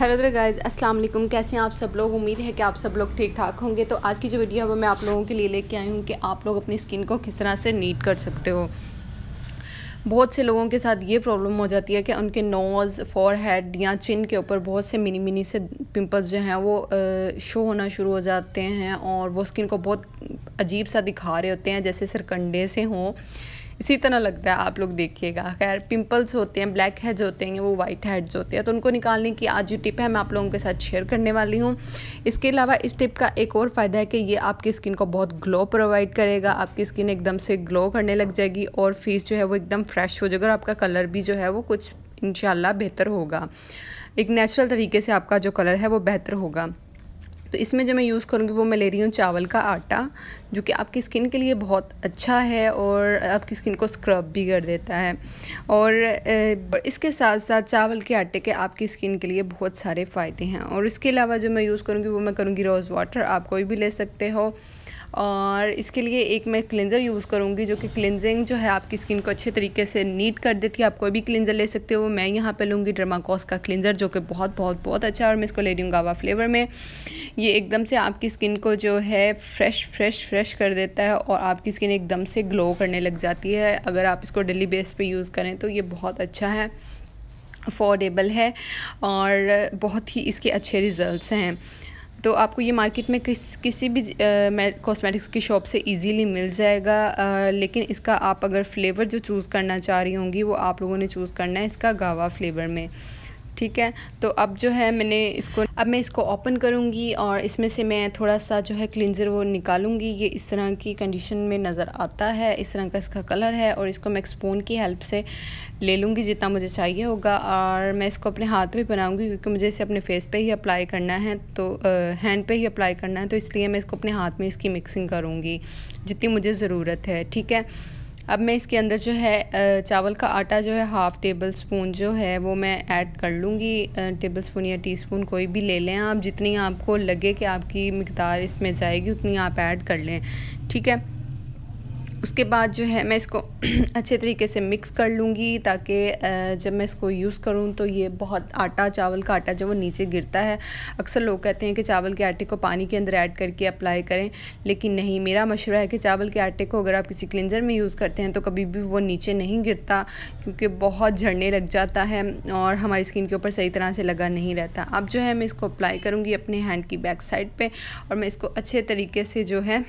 hello दर guys अस्सलाम वालेकुम कैसे हैं आप सब लोग उम्मीद है कि आप सब लोग ठीक ठाक होंगे तो आज की जो वीडियो है वो मैं आप लोगों के लिए लेके आई हूँ कि आप लोग अपनी स्किन को किस तरह से नीट कर सकते हो बहुत से लोगों के साथ ये प्रॉब्लम हो जाती है कि उनके नोज़ फोर हेड या चिन के ऊपर बहुत से मिनी मिनी से पिंपल्स जो हैं वो शो होना शुरू हो जाते हैं और वो स्किन को बहुत अजीब सा दिखा रहे होते हैं जैसे सरकंडे से हों इसी तरह लगता है आप लोग देखिएगा खैर पिंपल्स होते हैं ब्लैक हेड्स होते हैं वो वाइट हेड्स होते हैं तो उनको निकालने की आज ये टिप है मैं आप लोगों के साथ शेयर करने वाली हूँ इसके अलावा इस टिप का एक और फ़ायदा है कि ये आपकी स्किन को बहुत ग्लो प्रोवाइड करेगा आपकी स्किन एकदम से ग्लो करने लग जाएगी और फेस जो है वो एकदम फ्रेश हो जाएगा और आपका कलर भी जो है वो कुछ इन बेहतर होगा एक नेचुरल तरीके से आपका जो कलर है वो बेहतर होगा तो इसमें जो मैं यूज़ करूँगी वो मैं ले रही हूँ चावल का आटा जो कि आपकी स्किन के लिए बहुत अच्छा है और आपकी स्किन को स्क्रब भी कर देता है और इसके साथ साथ चावल के आटे के आपकी स्किन के लिए बहुत सारे फ़ायदे हैं और इसके अलावा जो मैं यूज़ करूँगी वो मैं करूँगी रोज़ वाटर आप कोई भी ले सकते हो और इसके लिए एक मैं क्लिनज़र यूज़ करूँगी जो कि क्लिनजिंग जो है आपकी स्किन को अच्छे तरीके से नीट कर देती है आप कोई भी क्लिनज़र ले सकते हो मैं यहाँ पर लूँगी ड्रमाकॉस का क्लिनज़र जो कि बहुत बहुत बहुत अच्छा है और मैं इसको ले लूँगा हवा फ्लेवर में ये एकदम से आपकी स्किन को जो है फ्रेश फ्रेश फ्रेश कर देता है और आपकी स्किन एकदम से ग्लो करने लग जाती है अगर आप इसको डेली बेस पर यूज़ करें तो ये बहुत अच्छा है अफोर्डेबल है और बहुत ही इसके अच्छे रिज़ल्ट हैं तो आपको ये मार्केट में किस किसी भी कॉस्मेटिक्स की शॉप से इजीली मिल जाएगा आ, लेकिन इसका आप अगर फ्लेवर जो चूज़ करना चाह रही होंगी वो आप लोगों ने चूज़ करना है इसका गावा फ्लेवर में ठीक है तो अब जो है मैंने इसको अब मैं इसको ओपन करूँगी और इसमें से मैं थोड़ा सा जो है क्लिनज़र वो निकालूंगी ये इस तरह की कंडीशन में नज़र आता है इस तरह का इसका कलर है और इसको मैं स्पून की हेल्प से ले लूँगी जितना मुझे चाहिए होगा और मैं इसको अपने हाथ पे बनाऊँगी क्योंकि मुझे इसे अपने फेस पर ही अप्लाई करना है तो हैंड पर ही अप्लाई करना है तो इसलिए मैं इसको अपने हाथ में इसकी मिक्सिंग करूँगी जितनी मुझे ज़रूरत है ठीक है अब मैं इसके अंदर जो है चावल का आटा जो है हाफ़ टेबल स्पून जो है वो मैं ऐड कर लूँगी टेबल स्पून या टी स्पून कोई भी ले लें आप जितनी आपको लगे कि आपकी मकदार इसमें जाएगी उतनी आप ऐड कर लें ठीक है उसके बाद जो है मैं इसको अच्छे तरीके से मिक्स कर लूँगी ताकि जब मैं इसको यूज़ करूँ तो ये बहुत आटा चावल का आटा जो वो नीचे गिरता है अक्सर लोग कहते हैं कि चावल के आटे को पानी के अंदर ऐड करके अप्लाई करें लेकिन नहीं मेरा मशवरा है कि चावल के आटे को अगर आप किसी क्लिनज़र में यूज़ करते हैं तो कभी भी वो नीचे नहीं गिरता क्योंकि बहुत झड़ने लग जाता है और हमारी स्किन के ऊपर सही तरह से लगा नहीं रहता अब जो है मैं इसको अप्लाई करूँगी अपने हैंड की बैक साइड पर और मैं इसको अच्छे तरीके से जो है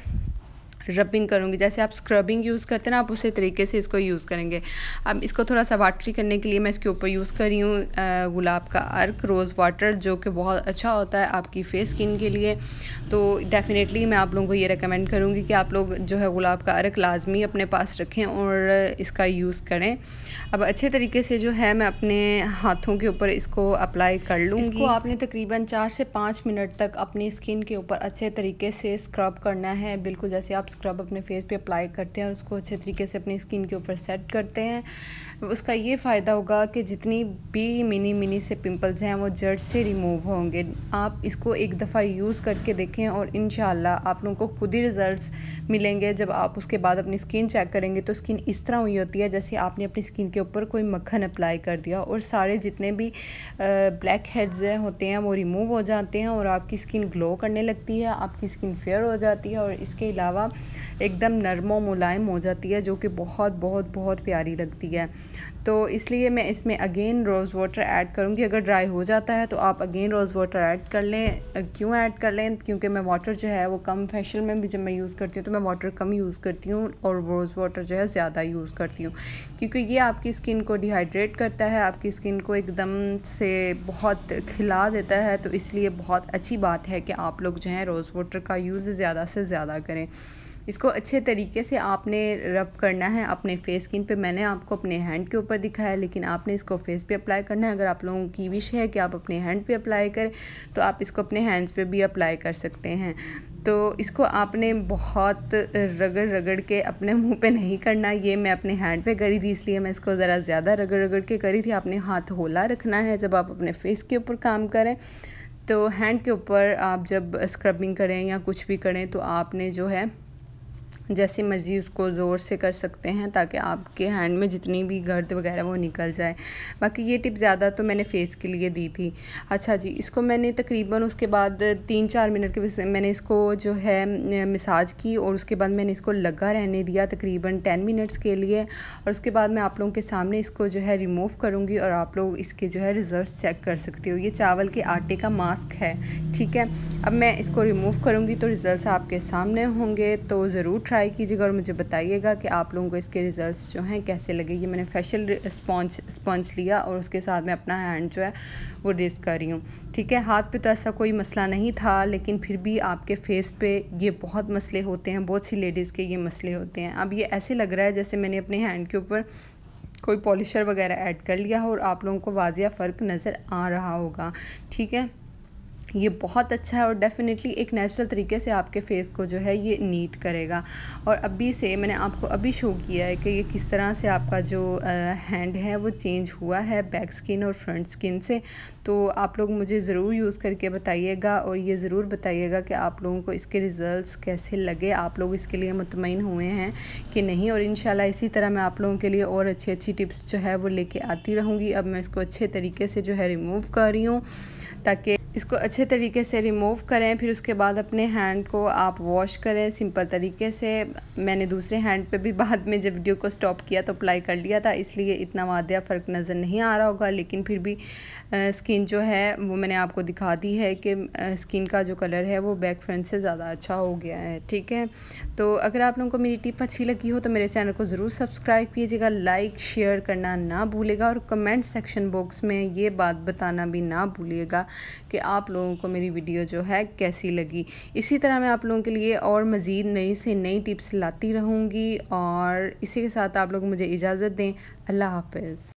रबिंग करूँगी जैसे आप स्क्रबिंग यूज़ करते हैं ना आप उसी तरीके से इसको यूज़ करेंगे अब इसको थोड़ा सा वाटरी करने के लिए मैं इसके ऊपर यूज़ कर रही हूँ गुलाब का अर्क रोज़ वाटर जो कि बहुत अच्छा होता है आपकी फेस स्किन के लिए तो डेफ़िनेटली मैं आप लोगों को ये रिकमेंड करूँगी कि आप लोग जो है गुलाब का अर्क लाजमी अपने पास रखें और इसका यूज़ करें अब अच्छे तरीके से जो है मैं अपने हाथों के ऊपर इसको अप्लाई कर लूँगी इसको आपने तकरीबन चार से पाँच मिनट तक अपनी स्किन के ऊपर अच्छे तरीके से स्क्रब करना है बिल्कुल जैसे आप स्क्रब अपने फेस पे अप्लाई करते हैं और उसको अच्छे तरीके से अपनी स्किन के ऊपर सेट करते हैं उसका ये फ़ायदा होगा कि जितनी भी मिनी मिनी से पिंपल्स हैं वो जड़ से रिमूव होंगे आप इसको एक दफ़ा यूज़ करके देखें और इन आप लोगों को खुद ही रिज़ल्ट मिलेंगे जब आप उसके बाद अपनी स्किन चेक करेंगे तो स्किन इस तरह हुई होती है जैसे आपने अपनी स्किन के ऊपर कोई मक्खन अप्लाई कर दिया और सारे जितने भी ब्लैक हेड्स हैं होते हैं वो रिमूव हो जाते हैं और आपकी स्किन ग्लो करने लगती है आपकी स्किन फेयर हो जाती है और इसके अलावा एकदम नरमो मुलायम हो जाती है जो कि बहुत बहुत बहुत प्यारी लगती है तो इसलिए मैं इसमें अगेन रोज़ वाटर ऐड करूँगी अगर ड्राई हो जाता है तो आप अगेन रोज़ वाटर ऐड कर लें क्यों ऐड कर लें क्योंकि मैं वाटर जो है वो कम फेशियल में भी जब मैं यूज़ करती हूँ तो मैं वाटर कम यूज़ करती हूँ और रोज़ वाटर जो है ज़्यादा यूज़ करती हूँ क्योंकि ये आपकी स्किन को डिहाइड्रेट करता है आपकी स्किन को एकदम से बहुत खिला देता है तो इसलिए बहुत अच्छी बात है कि आप लोग जो है रोज़ वाटर का यूज़ ज़्यादा से ज़्यादा करें इसको अच्छे तरीके से आपने रब करना है अपने फेस स्किन पे मैंने आपको अपने हैंड के ऊपर दिखाया है लेकिन आपने इसको फेस पे अप्लाई करना है अगर आप लोगों की विश है कि आप अपने हैंड पे अप्लाई करें तो आप इसको अपने हैंड्स पे भी अप्लाई कर सकते हैं तो इसको आपने बहुत रगड़ रगड़ के अपने मुंह पे नहीं करना ये मैं अपने हैंड पे करी थी इसलिए मैं इसको ज़रा ज़्यादा रगड़ रगड़ के करी थी आपने हाथ होला रखना है जब आप अपने फेस के ऊपर काम करें तो हैंड के ऊपर आप जब स्क्रबिंग करें या कुछ भी करें तो आपने जो है जैसे मर्ज़ी उसको ज़ोर से कर सकते हैं ताकि आपके हैंड में जितनी भी गर्द वगैरह वो निकल जाए बाकी ये टिप ज़्यादा तो मैंने फेस के लिए दी थी अच्छा जी इसको मैंने तकरीबन उसके बाद तीन चार मिनट के मैंने इसको जो है मिसाज की और उसके बाद मैंने इसको लगा रहने दिया तकरीबन टेन मिनट्स के लिए और उसके बाद मैं आप लोगों के सामने इसको जो है रिमूव करूँगी और आप लोग इसके जो है रिज़ल्ट चेक कर सकते हो ये चावल के आटे का मास्क है ठीक है अब मैं इसको रिमूव करूँगी तो रिज़ल्ट आपके सामने होंगे तो ज़रूर ट्राई ट्राई कीजिएगा और मुझे बताइएगा कि आप लोगों को इसके रिज़ल्ट जो हैं कैसे लगे ये मैंने फेशियल स्पॉन्ज स्पॉन्ज लिया और उसके साथ मैं अपना हैंड जो है वो रेस कर रही हूँ ठीक है हाथ पे तो ऐसा कोई मसला नहीं था लेकिन फिर भी आपके फेस पे ये बहुत मसले होते हैं बहुत सी लेडीज़ के ये मसले होते हैं अब ये ऐसे लग रहा है जैसे मैंने अपने हैंड के ऊपर कोई पॉलिशर वगैरह ऐड कर लिया हो और आप लोगों को वाजिया फ़र्क नज़र आ रहा होगा ठीक है ये बहुत अच्छा है और डेफ़िनेटली एक नेचुरल तरीके से आपके फेस को जो है ये नीट करेगा और अभी से मैंने आपको अभी शो किया है कि ये किस तरह से आपका जो हैंड है वो चेंज हुआ है बैक स्किन और फ्रंट स्किन से तो आप लोग मुझे ज़रूर यूज़ करके बताइएगा और ये ज़रूर बताइएगा कि आप लोगों को इसके रिज़ल्ट कैसे लगे आप लोग इसके लिए मुतमिन हुए हैं कि नहीं और इन इसी तरह मैं आप लोगों के लिए और अच्छी अच्छी टिप्स जो है वो लेके आती रहूँगी अब मैं इसको अच्छे तरीके से जो है रिमूव कर रही हूँ ताकि इसको अच्छे तरीके से रिमूव करें फिर उसके बाद अपने हैंड को आप वॉश करें सिंपल तरीके से मैंने दूसरे हैंड पे भी बाद में जब वीडियो को स्टॉप किया तो अप्लाई कर लिया था इसलिए इतना वादिया फ़र्क नज़र नहीं आ रहा होगा लेकिन फिर भी स्किन जो है वो मैंने आपको दिखा दी है कि स्किन का जो कलर है वो बैक फ्रंट से ज़्यादा अच्छा हो गया है ठीक है तो अगर आप लोगों को मेरी टिप अच्छी लगी हो तो मेरे चैनल को ज़रूर सब्सक्राइब कीजिएगा लाइक शेयर करना ना भूलेगा और कमेंट सेक्शन बॉक्स में ये बात बताना भी ना भूलिएगा कि कि आप लोगों को मेरी वीडियो जो है कैसी लगी इसी तरह मैं आप लोगों के लिए और मज़ीद नई से नई टिप्स लाती रहूँगी और इसी के साथ आप लोग मुझे इजाज़त दें अल्लाह हाफ